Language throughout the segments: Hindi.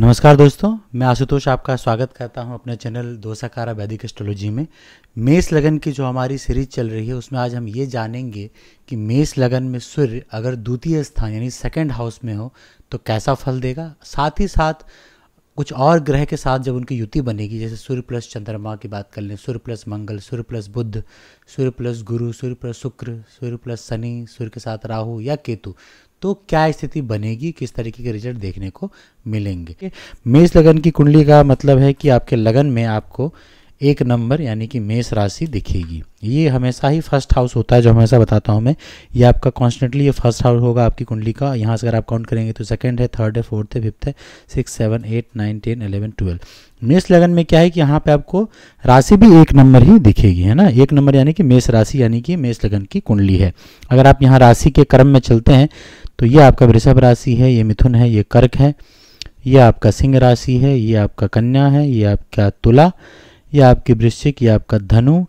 नमस्कार दोस्तों मैं आशुतोष आपका स्वागत करता हूं अपने चैनल दोसाकारा वैदिक एस्ट्रोलॉजी में मेष लगन की जो हमारी सीरीज चल रही है उसमें आज हम ये जानेंगे कि मेष लगन में सूर्य अगर द्वितीय स्थान यानी सेकंड हाउस में हो तो कैसा फल देगा साथ ही साथ कुछ और ग्रह के साथ जब उनकी युति बनेगी जैसे सूर्य प्लस चंद्रमा की बात कर लें सूर्य प्लस मंगल सूर्य प्लस बुद्ध सूर्य प्लस गुरु सूर्य प्लस शुक्र सूर्य प्लस शनि सूर्य के साथ राहु या केतु तो क्या स्थिति बनेगी किस तरीके के रिजल्ट देखने को मिलेंगे मेष लगन की कुंडली का मतलब है कि आपके लगन में आपको एक नंबर यानी कि मेष राशि दिखेगी ये हमेशा ही फर्स्ट हाउस होता है जो हमेशा बताता हूँ मैं ये आपका कॉन्स्टेंटली ये फर्स्ट हाउस होगा आपकी कुंडली का यहाँ से अगर आप काउंट करेंगे तो सेकंड है थर्ड है फोर्थ है फिफ्थ है six seven eight nine ten eleven twelve मेष लगन में क्या है कि यहाँ पे आपको राशि भी एक नंबर ही दिखेगी है ना एक नंबर यानी कि मेष राशि यानी कि मेष लगन की कुंडली है अगर आप यहाँ राशि के क्रम में चलते हैं तो ये आपका वृषभ राशि है ये मिथुन है ये कर्क है ये आपका सिंह राशि है ये आपका कन्या है ये आपका तुला यह आपकी वृश्चिक या आपका धनु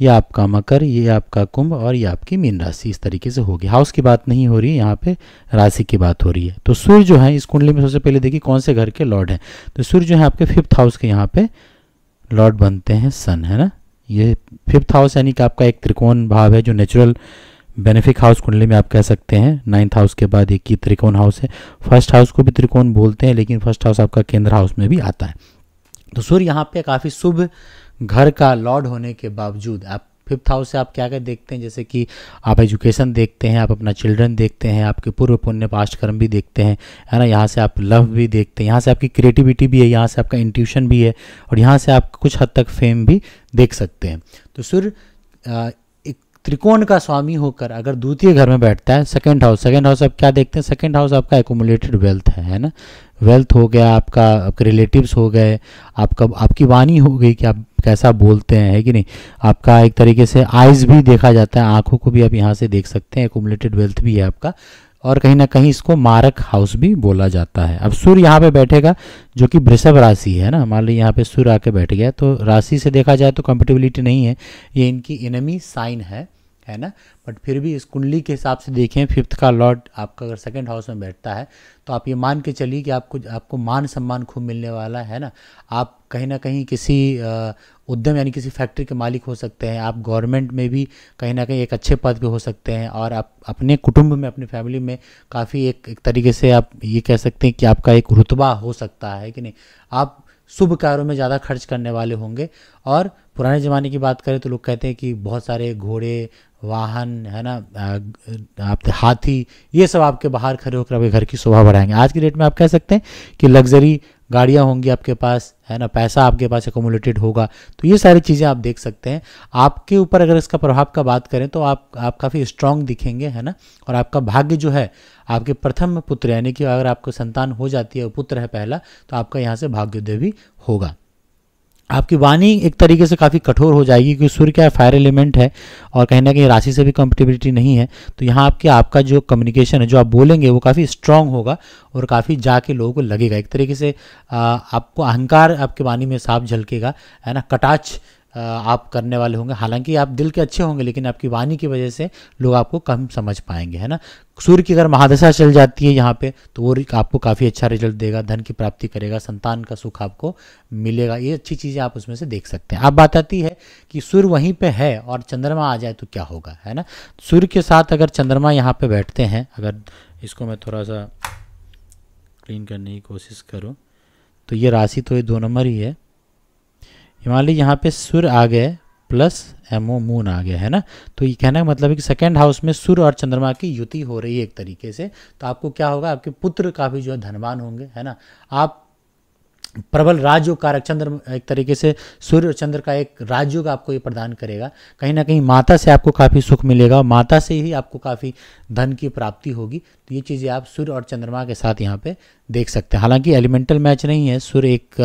या आपका मकर ये आपका कुंभ और ये आपकी मीन राशि इस तरीके से होगी हाउस की बात नहीं हो रही है यहाँ पे राशि की बात हो रही है तो सूर्य जो है इस कुंडली में सबसे पहले देखिए कौन से घर के लॉर्ड हैं तो सूर्य जो है आपके फिफ्थ हाउस के यहाँ पे लॉर्ड बनते हैं सन है ना ये फिफ्थ हाउस यानी कि आपका एक त्रिकोण भाव है जो नेचुरल बेनिफिक हाउस कुंडली में आप कह सकते हैं नाइन्थ हाउस के बाद एक ही त्रिकोण हाउस है फर्स्ट हाउस को भी त्रिकोण बोलते हैं लेकिन फर्स्ट हाउस आपका केंद्र हाउस में भी आता है तो सूर्य यहाँ पे काफ़ी शुभ घर का लॉर्ड होने के बावजूद आप फिफ्थ हाउस से आप क्या क्या देखते हैं जैसे कि आप एजुकेशन देखते हैं आप अपना चिल्ड्रन देखते हैं आपके पूर्व पुण्य पास्ट कर्म भी देखते हैं है ना यहाँ से आप लव भी देखते हैं यहाँ से आपकी क्रिएटिविटी भी है यहाँ से आपका इंट्यूशन भी है और यहाँ से आप कुछ हद तक फेम भी देख सकते हैं तो सूर्य त्रिकोण का स्वामी होकर अगर द्वितीय घर में बैठता है सेकेंड हाउस सेकेंड हाउस आप क्या देखते हैं सेकेंड हाउस आपका एकोमुलेटेड वेल्थ है है ना वेल्थ हो गया आपका आपके रिलेटिव्स हो गए आपका आपकी वाणी हो गई कि आप कैसा बोलते हैं है कि नहीं आपका एक तरीके से आइज भी देखा जाता है आंखों को भी आप यहाँ से देख सकते हैं एकोमुलेटेड वेल्थ भी है आपका और कहीं ना कहीं इसको मारक हाउस भी बोला जाता है अब सूर्य यहाँ पे बैठेगा जो कि वृषभ राशि है ना मान लीजिए यहाँ पे सूर्य आके बैठ गया तो राशि से देखा जाए तो कंपेटेबिलिटी नहीं है ये इनकी इनमी साइन है है ना बट फिर भी इस कुंडली के हिसाब से देखें फिफ्थ का लॉर्ड आपका अगर सेकंड हाउस में बैठता है तो आप ये मान के चलिए कि आपको आपको मान सम्मान खूब मिलने वाला है ना आप कहीं ना कहीं किसी उद्यम यानी किसी फैक्ट्री के मालिक हो सकते हैं आप गवर्नमेंट में भी कहीं ना कहीं एक अच्छे पद पे हो सकते हैं और आप अपने कुटुंब में अपनी फैमिली में काफ़ी एक एक तरीके से आप ये कह सकते हैं कि आपका एक रुतबा हो सकता है कि नहीं आप शुभ कार्यों में ज़्यादा खर्च करने वाले होंगे और पुराने ज़माने की बात करें तो लोग कहते हैं कि बहुत सारे घोड़े वाहन है ना आप हाथी ये सब आपके बाहर खड़े होकर आपके घर की शोभा बढ़ाएंगे आज की डेट में आप कह सकते हैं कि लग्जरी गाड़ियाँ होंगी आपके पास है ना पैसा आपके पास एकोमोलेटेड होगा तो ये सारी चीज़ें आप देख सकते हैं आपके ऊपर अगर इसका प्रभाव का बात करें तो आप आप काफ़ी स्ट्रांग दिखेंगे है ना और आपका भाग्य जो है आपके प्रथम पुत्र यानी कि अगर आपको संतान हो जाती है पुत्र है पहला तो आपका यहाँ से भाग्योदय भी होगा आपकी वाणी एक तरीके से काफ़ी कठोर हो जाएगी क्योंकि सूर्य क्या फायर एलिमेंट है और कहीं ना कहीं राशि से भी कंपेटिबिलिटी नहीं है तो यहाँ आपके आपका जो कम्युनिकेशन है जो आप बोलेंगे वो काफ़ी स्ट्रांग होगा और काफ़ी जाके लोगों को लगेगा एक तरीके से आ, आपको अहंकार आपके वाणी में साफ झलकेगा है ना कटाच आप करने वाले होंगे हालांकि आप दिल के अच्छे होंगे लेकिन आपकी वाणी की वजह से लोग आपको कम समझ पाएंगे है ना सूर्य की अगर महादशा चल जाती है यहाँ पे तो वो आपको काफ़ी अच्छा रिजल्ट देगा धन की प्राप्ति करेगा संतान का सुख आपको मिलेगा ये अच्छी चीज़ें आप उसमें से देख सकते हैं आप बात आती है कि सूर्य वहीं पे है और चंद्रमा आ जाए तो क्या होगा है ना सूर्य के साथ अगर चंद्रमा यहाँ पे बैठते हैं अगर इसको मैं थोड़ा सा क्लीन करने की कोशिश करूँ तो ये राशि तो ये दो नंबर ही है हिमालय यहाँ पे सुर आ गए प्लस एमओ मून आ गया है ना तो ये कहने का मतलब है कि सेकेंड हाउस में सूर्य और चंद्रमा की युति हो रही है एक तरीके से तो आपको क्या होगा आपके पुत्र काफ़ी जो है धनवान होंगे है ना आप प्रबल राजयोग कारक चंद्र एक तरीके से सूर्य और चंद्र का एक राजयोग आपको ये प्रदान करेगा कहीं ना कहीं माता से आपको काफ़ी सुख मिलेगा माता से ही आपको काफ़ी धन की प्राप्ति होगी तो ये चीज़ें आप सूर्य और चंद्रमा के साथ यहाँ पे देख सकते हैं हालांकि एलिमेंटल मैच नहीं है सूर्य एक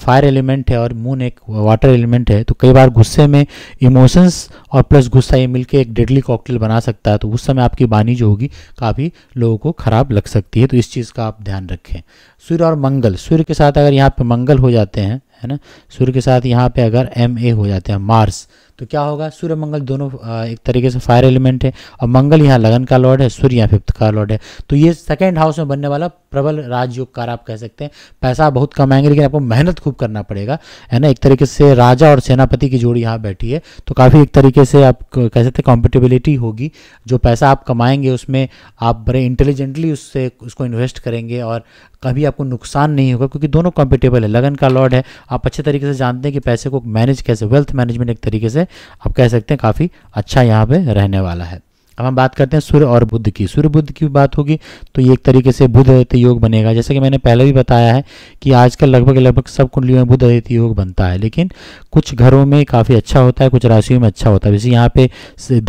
फायर एलिमेंट है और मून एक वाटर एलिमेंट है तो कई बार गुस्से में इमोशंस और प्लस गुस्सा ये मिलके एक डेडली कॉकटेल बना सकता है तो उस समय आपकी बानी जो होगी काफ़ी लोगों को ख़राब लग सकती है तो इस चीज़ का आप ध्यान रखें सूर्य और मंगल सूर्य के साथ अगर यहाँ पर मंगल हो जाते हैं है ना सूर्य के साथ यहाँ पर अगर एम ए हो जाते हैं मार्स तो क्या होगा सूर्य मंगल दोनों एक तरीके से फायर एलिमेंट है और मंगल यहाँ लगन का लॉर्ड है सूर्य यहाँ फिफ्थ का लॉर्ड है तो ये सेकेंड हाउस में बनने वाला प्रबल राजयोग कार आप कह सकते हैं पैसा बहुत कमाएंगे लेकिन आपको मेहनत खूब करना पड़ेगा है ना एक तरीके से राजा और सेनापति की जोड़ी यहाँ बैठी है तो काफ़ी एक तरीके से आप कह सकते हैं कॉम्पिटेबिलिटी होगी जो पैसा आप कमाएंगे उसमें आप बड़े इंटेलिजेंटली उससे उसको इन्वेस्ट करेंगे और कभी आपको नुकसान नहीं होगा क्योंकि दोनों कॉम्पिटेबल है लगन का लॉर्ड है आप अच्छे तरीके से जानते हैं कि पैसे को मैनेज कैसे वेल्थ मैनेजमेंट एक तरीके से आप कह सकते हैं काफ़ी अच्छा यहाँ पे रहने वाला है अब हम बात करते हैं सूर्य और बुद्ध की सूर्य बुद्ध की बात होगी तो ये एक तरीके से बुद्ध अदित्य योग बनेगा जैसे कि मैंने पहले भी बताया है कि आजकल लगभग लगभग सब कुंडलियों में बुद्ध अदित्य योग बनता है लेकिन कुछ घरों में काफ़ी अच्छा होता है कुछ राशियों में अच्छा होता है जैसे यहाँ पे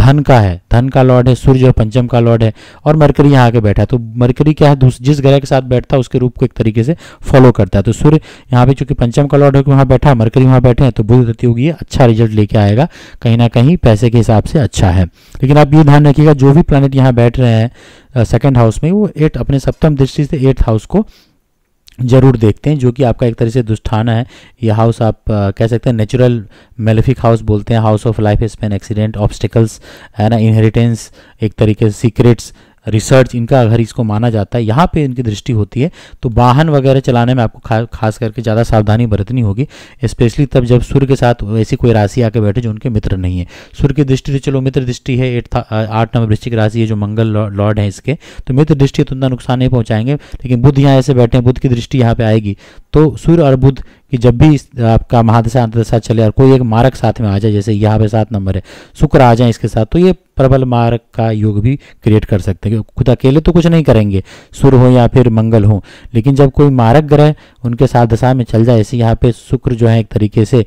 धन का है धन का लॉर्ड है सूर्य और पंचम का लॉर्ड है और मरकरी यहाँ आके बैठा है तो मरकरी क्या है जिस ग्रह के साथ बैठता है उसके रूप को एक तरीके से फॉलो करता है तो सूर्य यहाँ पे चूंकि पंचम का लॉर्ड है वहाँ बैठा है मरकरी वहाँ बैठे हैं तो बुद्ध अदित्य योग ये अच्छा रिजल्ट लेके आएगा कहीं ना कहीं पैसे के हिसाब से अच्छा है लेकिन आप ये ध्यान रखिए देखिएगा जो भी प्लानट यहाँ बैठ रहे हैं सेकेंड हाउस में वो एट अपने सप्तम दृष्टि से एट्थ हाउस को जरूर देखते हैं जो कि आपका एक तरह से दुष्ठाना है यह हाउस आप आ, कह सकते हैं नेचुरल मेलेफिक हाउस बोलते हैं house of life span accident obstacles है ना इनहेरिटेंस एक तरीके से सीक्रेट्स रिसर्च इनका अगर इसको माना जाता है यहाँ पे इनकी दृष्टि होती है तो वाहन वगैरह चलाने में आपको खा, खास करके ज़्यादा सावधानी बरतनी होगी स्पेशली तब जब सूर्य के साथ ऐसी कोई राशि आके बैठे जो उनके मित्र नहीं है सूर्य की दृष्टि चलो मित्र दृष्टि है एट आठ नंबर वृश्चिक राशि है जो मंगल लॉर्ड है इसके तो मित्र दृष्टि तो उतना नुकसान नहीं पहुँचाएंगे लेकिन बुद्ध यहाँ ऐसे बैठे हैं बुद्ध की दृष्टि यहाँ पर आएगी तो सूर्य और बुद्ध कि जब भी आपका महादशा अंतशा चले और कोई एक मारक साथ में आ जाए जैसे यहाँ पे सात नंबर है शुक्र आ जाए इसके साथ तो ये प्रबल मारक का योग भी क्रिएट कर सकते हैं खुद अकेले तो कुछ नहीं करेंगे सूर्य हो या फिर मंगल हो लेकिन जब कोई मारक ग्रह उनके साथ दशा में चल जाए ऐसे यहाँ पे शुक्र जो है एक तरीके से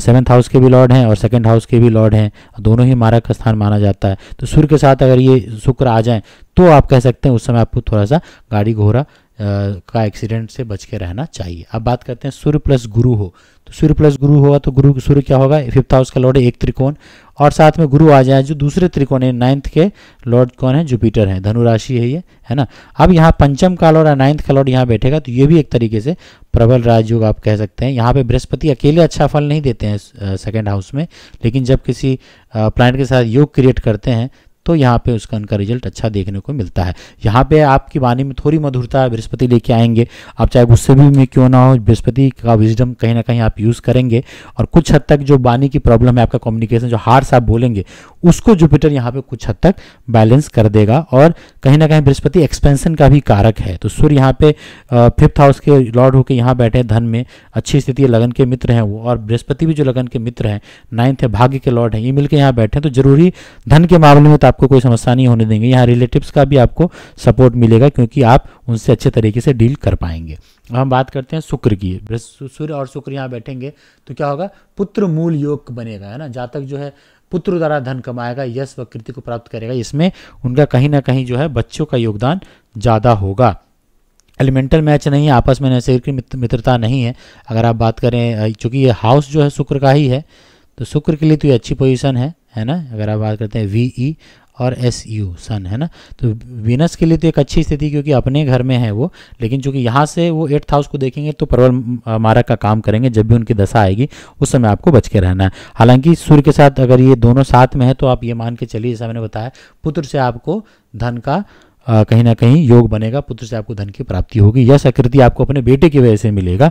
सेवन्थ हाउस के भी लॉर्ड हैं और सेकेंड हाउस के भी लॉर्ड हैं दोनों ही मारक का स्थान माना जाता है तो सूर्य के साथ अगर ये शुक्र आ जाए तो आप कह सकते हैं उस समय आपको थोड़ा सा गाड़ी घोड़ा का एक्सीडेंट से बच के रहना चाहिए अब बात करते हैं सूर्य प्लस गुरु हो तो सूर्य प्लस गुरु होगा तो गुरु सूर्य क्या होगा फिफ्थ हाउस का लॉर्ड एक त्रिकोण और साथ में गुरु आ जाए जो दूसरे त्रिकोण है नाइन्थ के लॉर्ड कौन है जुपिटर है धनुराशि है ये है ना अब यहाँ पंचम का लॉर्ड और नाइन्थ का लॉर्ड यहाँ बैठेगा तो ये भी एक तरीके से प्रबल राजयोग आप कह सकते हैं यहाँ पे बृहस्पति अकेले अच्छा फल नहीं देते हैं सेकेंड हाउस में लेकिन जब किसी प्लान के साथ योग क्रिएट करते हैं तो यहाँ पे उसका उनका रिजल्ट अच्छा देखने को मिलता है यहाँ पे आपकी वाणी में थोड़ी मधुरता बृहस्पति लेके आएंगे आप चाहे गुस्से भी में क्यों ना हो बृहस्पति का विजडम कहीं ना कहीं आप यूज़ करेंगे और कुछ हद तक जो वाणी की प्रॉब्लम है आपका कम्युनिकेशन जो हार्ड आप बोलेंगे उसको जुपिटर यहाँ पर कुछ हद तक बैलेंस कर देगा और कहीं ना कहीं बृहस्पति एक्सपेंशन का भी कारक है तो सूर्य यहाँ पे फिफ्थ हाउस के लॉर्ड होकर यहाँ बैठे धन में अच्छी स्थिति है लगन के मित्र हैं वो और बृहस्पति भी जो लगन के मित्र हैं नाइन्थ है भाग्य के लॉर्ड हैं ये मिलकर यहाँ बैठे हैं तो जरूरी धन के मामले में तो आपको कोई समस्या नहीं होने देंगे यहाँ रिलेटिव्स का भी आपको सपोर्ट मिलेगा क्योंकि आप उनसे अच्छे तरीके से डील कर पाएंगे अब हम बात करते हैं शुक्र की सूर्य और शुक्र यहाँ बैठेंगे तो क्या होगा पुत्र मूल योग बनेगा है ना जातक जो है पुत्र द्वारा धन कमाएगा यश व कृति को प्राप्त करेगा इसमें उनका कहीं ना कहीं जो है बच्चों का योगदान ज़्यादा होगा एलिमेंटल मैच नहीं है आपस में शरीर की मित्रता नहीं है अगर आप बात करें चूँकि ये हाउस जो है शुक्र का ही है तो शुक्र के लिए तो ये अच्छी पोजीशन है है ना अगर आप बात करते हैं वी ई e, और एस यू सन है ना तो वीनस के लिए तो एक अच्छी स्थिति क्योंकि अपने घर में है वो लेकिन चूंकि यहाँ से वो एट्थ हाउस को देखेंगे तो प्रबल मारक का काम करेंगे जब भी उनकी दशा आएगी उस समय आपको बच के रहना है हालांकि सूर्य के साथ अगर ये दोनों साथ में है तो आप ये मान के चलिए जैसा मैंने बताया पुत्र से आपको धन का आ, कहीं ना कहीं योग बनेगा पुत्र से आपको धन की प्राप्ति होगी यह सकृति आपको अपने बेटे की वजह से मिलेगा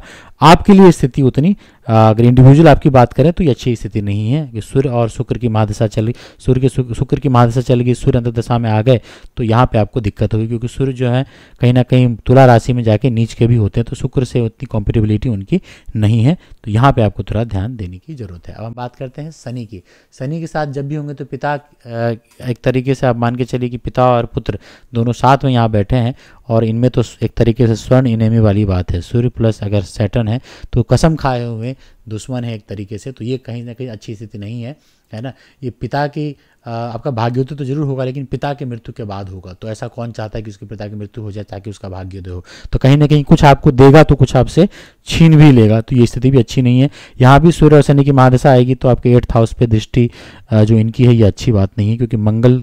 आपके लिए स्थिति उतनी अगर इंडिविजुअल आपकी बात करें तो ये अच्छी स्थिति नहीं है कि सूर्य और शुक्र की महादशा चल गई सूर्य के शुक्र की महादशा चल गई सूर्य अंतर्दशा में आ गए तो यहाँ पे आपको दिक्कत होगी क्योंकि सूर्य जो है कहीं ना कहीं तुला राशि में जाके नीच के भी होते हैं तो शुक्र से उतनी कॉम्पिटेबिलिटी उनकी नहीं है तो यहाँ पर आपको थोड़ा ध्यान देने की ज़रूरत है अब हम बात करते हैं शनि की शनि के साथ जब भी होंगे तो पिता एक तरीके से आप मान के चलिए कि पिता और पुत्र दोनों साथ में यहाँ बैठे हैं और इनमें तो एक तरीके से स्वर्ण इनेमी वाली बात है सूर्य प्लस अगर सैटन है तो कसम खाए हुए दुश्मन है एक तरीके से तो ये कहीं ना कहीं अच्छी स्थिति नहीं है है ना ये पिता की आपका भाग्योदय तो जरूर होगा लेकिन पिता के मृत्यु के बाद होगा तो ऐसा कौन चाहता है कि उसके पिता की मृत्यु हो जाए ताकि उसका भाग्योदय हो तो कहीं ना कहीं कुछ आपको देगा तो कुछ आपसे छीन भी लेगा तो ये स्थिति भी अच्छी नहीं है यहाँ भी सूर्य और शनि की महादशा आएगी तो आपके एट्थ हाउस पे दृष्टि जो इनकी है ये अच्छी बात नहीं है क्योंकि मंगल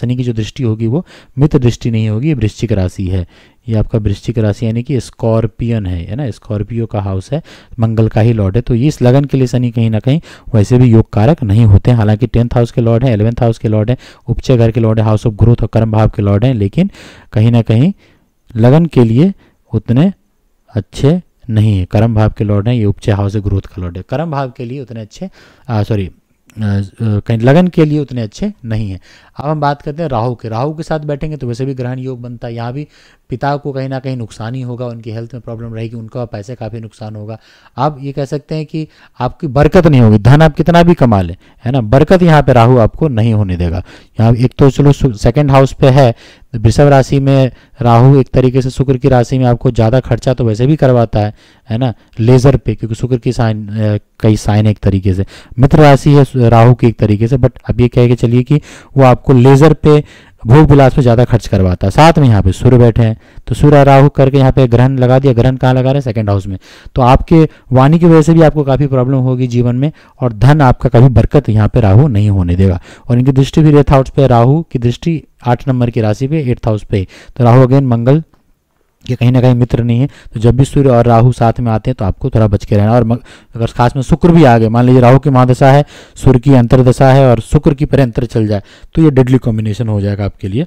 शनि की जो दृष्टि होगी वो मित्र दृष्टि नहीं होगी ये वृश्चिक राशि है ये आपका वृश्चिक राशि यानी कि स्कॉर्पियन है है ना स्कॉर्पियो का हाउस है मंगल का ही लॉर्ड है तो ये इस लगन के लिए शनि कहीं ना कहीं वैसे भी योग कारक नहीं होते हैं हालांकि टेंथ हाउस के लॉर्ड है एलेवंथ हाउस के लॉर्ड है उपचय घर के लॉर्ड है हाउस ऑफ ग्रोथ और कर्म भाव के लॉर्ड है लेकिन कहीं ना कहीं लगन के लिए उतने अच्छे नहीं है कर्म भाव के लॉर्ड है ये उपचय हाउस ऑफ ग्रोथ का लॉर्ड है कर्म भाव के लिए उतने अच्छे सॉरी कहीं लगन के लिए उतने अच्छे नहीं है अब हम बात करते हैं राहु के राहु के साथ बैठेंगे तो वैसे भी ग्रहण योग बनता है यहाँ भी पिता को कहीं ना कहीं नुकसान ही होगा उनकी हेल्थ में प्रॉब्लम रहेगी उनका पैसे काफ़ी नुकसान होगा आप ये कह सकते हैं कि आपकी बरकत नहीं होगी धन आप कितना भी कमा लें है ना बरकत यहाँ पर राहू आपको नहीं होने देगा यहाँ एक तो चलो सेकेंड हाउस पर है वृषभ राशि में राहु एक तरीके से शुक्र की राशि में आपको ज़्यादा खर्चा तो वैसे भी करवाता है है ना लेजर पे क्योंकि शुक्र की साइन कई साइन एक तरीके से मित्र राशि है राहु की एक तरीके से बट अब ये कह के चलिए कि वो आपको आपको लेजर पे भोग विलास पे ज़्यादा खर्च करवाता है साथ में यहाँ पे सूर्य बैठे हैं तो सूर्य राहु करके यहाँ पे ग्रहण लगा दिया ग्रहण कहाँ लगा रहे हैं सेकंड हाउस में तो आपके वाणी की वजह से भी आपको काफ़ी प्रॉब्लम होगी जीवन में और धन आपका कभी बरकत यहाँ पे राहु नहीं होने देगा और इनकी दृष्टि भी एथ हाउस पे राहु की दृष्टि आठ नंबर की राशि पे एट्थ हाउस पे तो राहु अगेन मंगल कि कहीं ना कहीं मित्र नहीं है तो जब भी सूर्य और राहु साथ में आते हैं तो आपको थोड़ा बच के रहना और अगर खास में शुक्र भी आ गए मान लीजिए राहु की महादशा है सूर्य की अंतरदशा है और शुक्र की पर अंतर चल जाए तो ये डेडली कॉम्बिनेशन हो जाएगा आपके लिए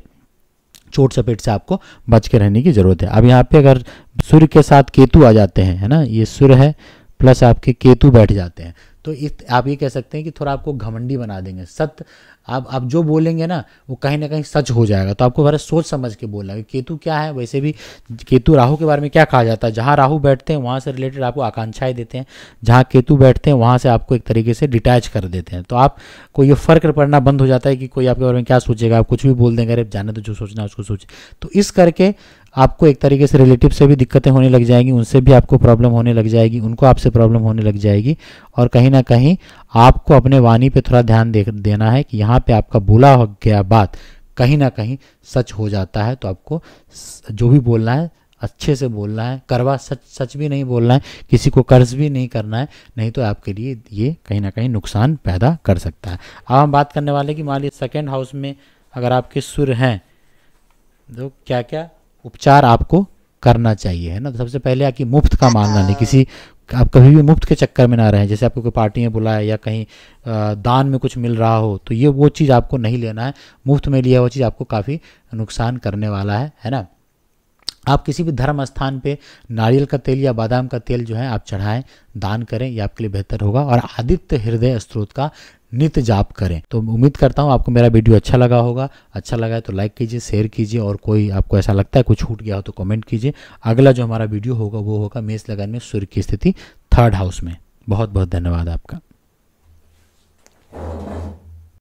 चोट चपेट से आपको बच के रहने की ज़रूरत है अब यहाँ पे अगर सूर्य के साथ केतु आ जाते हैं है ना ये सूर्य है प्लस आपके केतु बैठ जाते हैं तो इस आप ये कह सकते हैं कि थोड़ा आपको घमंडी बना देंगे सत आप आप जो बोलेंगे ना वो कहीं ना कहीं सच हो जाएगा तो आपको बारे सोच समझ के बोलना है केतु क्या है वैसे भी केतु राहु के बारे में क्या कहा जाता है जहाँ राहु बैठते हैं वहाँ से रिलेटेड आपको आकांक्षाएं देते हैं जहाँ केतु बैठते हैं वहाँ से आपको एक तरीके से डिटैच कर देते हैं तो आपको ये फ़र्क पड़ना बंद हो जाता है कि कोई आपके बारे में क्या सोचेगा आप कुछ भी बोल देंगे अरे जाने तो जो सोचना है उसको सोच तो इस करके आपको एक तरीके से रिलेटिव से भी दिक्कतें होने लग जाएंगी उनसे भी आपको प्रॉब्लम होने लग जाएगी उनको आपसे प्रॉब्लम होने लग जाएगी और कहीं ना कहीं आपको अपने वाणी पे थोड़ा ध्यान दे देना है कि यहाँ पे आपका बोला गया बात कहीं ना कहीं सच हो जाता है तो आपको जो भी बोलना है अच्छे से बोलना है करवा सच सच भी नहीं बोलना है किसी को कर्ज भी नहीं करना है नहीं तो आपके लिए ये कहीं ना कहीं नुकसान पैदा कर सकता है अब हम बात करने वाले कि मान लीजिए सेकेंड हाउस में अगर आपके सुर हैं तो क्या क्या उपचार आपको करना चाहिए है ना तो सबसे पहले आपकी मुफ्त का मानना नहीं किसी आप कभी भी मुफ्त के चक्कर में ना रहें जैसे आपको कोई पार्टी में बुलाया या कहीं दान में कुछ मिल रहा हो तो ये वो चीज़ आपको नहीं लेना है मुफ्त में लिया हुआ चीज़ आपको काफ़ी नुकसान करने वाला है है ना आप किसी भी धर्म स्थान पे नारियल का तेल या बादाम का तेल जो है आप चढ़ाएं दान करें ये आपके लिए बेहतर होगा और आदित्य हृदय स्त्रोत का नित जाप करें तो उम्मीद करता हूँ आपको मेरा वीडियो अच्छा लगा होगा अच्छा लगा है तो लाइक कीजिए शेयर कीजिए और कोई आपको ऐसा लगता है कुछ छूट गया हो तो कमेंट कीजिए अगला जो हमारा वीडियो होगा वो होगा मेष लगन में सूर्य की स्थिति थर्ड हाउस में बहुत बहुत धन्यवाद आपका